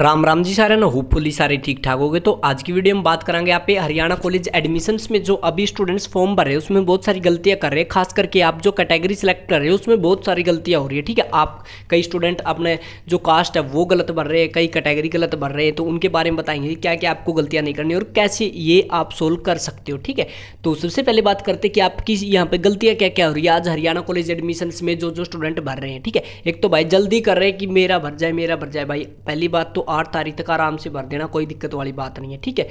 राम राम जी सारे ना होपफुली सारे ठीक ठाक हो गए तो आज की वीडियो में बात करेंगे आप हरियाणा कॉलेज एडमिशन्स में जो अभी स्टूडेंट्स फॉर्म भर रहे हैं उसमें बहुत सारी गलतियां कर रहे हैं खास करके आप जो कैटेगरी सेलेक्ट कर रहे हो उसमें बहुत सारी गलतियां हो रही है ठीक है आप कई स्टूडेंट अपने जो कास्ट है वो गलत भर रहे हैं कई कैटेगरी गलत भर रहे हैं तो उनके बारे में बताएंगे क्या क्या आपको गलतियाँ नहीं करनी और कैसे ये आप सोल्व कर सकते हो ठीक है तो सबसे पहले बात करते कि आपकी यहाँ पर गलतियाँ क्या क्या हो रही है आज हरियाणा कॉलेज एडमिशन में जो जो स्टूडेंट भर रहे हैं ठीक है एक तो भाई जल्दी कर रहे हैं कि मेरा भर जाए मेरा भर जाए भाई पहली बात तो आठ तारीख तक आराम से भर देना कोई दिक्कत वाली बात नहीं है ठीक है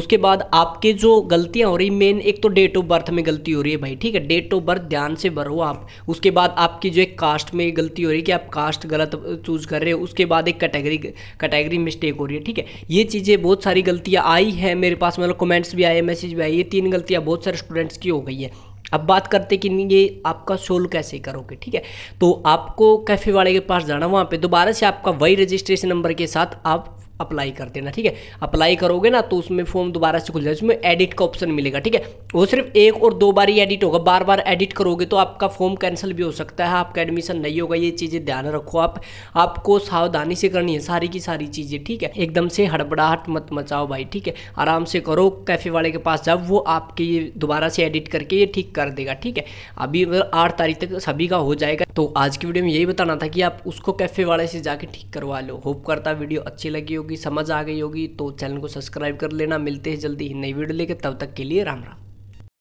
उसके बाद आपके जो गलतियाँ हो रही मेन एक तो डेट ऑफ बर्थ में गलती हो रही है भाई ठीक है डेट ऑफ बर्थ ध्यान से भरो आप उसके बाद आपकी जो एक कास्ट में गलती हो रही है कि आप कास्ट गलत चूज़ कर रहे हो उसके बाद एक कैटेगरी कैटेगरी मिस्टेक हो रही है ठीक है ये चीज़ें बहुत सारी गलतियाँ आई हैं मेरे पास मतलब कमेंट्स भी आए मैसेज भी आए ये तीन गलतियाँ बहुत सारे स्टूडेंट्स की हो गई है अब बात करते कि ये आपका सोल कैसे करोगे ठीक है तो आपको कैफ़े वाले के पास जाना वहाँ पे दोबारा से आपका वही रजिस्ट्रेशन नंबर के साथ आप अप्लाई कर देना ठीक है अप्लाई करोगे ना तो उसमें फॉर्म दोबारा से खुल जाएगा उसमें एडिट का ऑप्शन मिलेगा ठीक है वो सिर्फ एक और दो बार ही एडिट होगा बार बार एडिट करोगे तो आपका फॉर्म कैंसिल भी हो सकता है आपका एडमिशन नहीं होगा ये चीज़ें ध्यान रखो आप आपको सावधानी से करनी है सारी की सारी चीज़ें ठीक है एकदम से हड़बड़ाहट मत मचाओ भाई ठीक है आराम से करो कैफ़े वाले के पास जाओ वो आपके ये दोबारा से एडिट करके ये ठीक कर देगा ठीक है अभी आठ तारीख तक सभी का हो जाएगा तो आज की वीडियो में यही बताना था कि आप उसको कैफ़े वाले से जाके ठीक करवा लो होप करता वीडियो अच्छी लगी होगी समझ आ गई होगी तो चैनल को सब्सक्राइब कर लेना मिलते हैं जल्दी ही नई वीडियो लेकर तब तक के लिए राम राम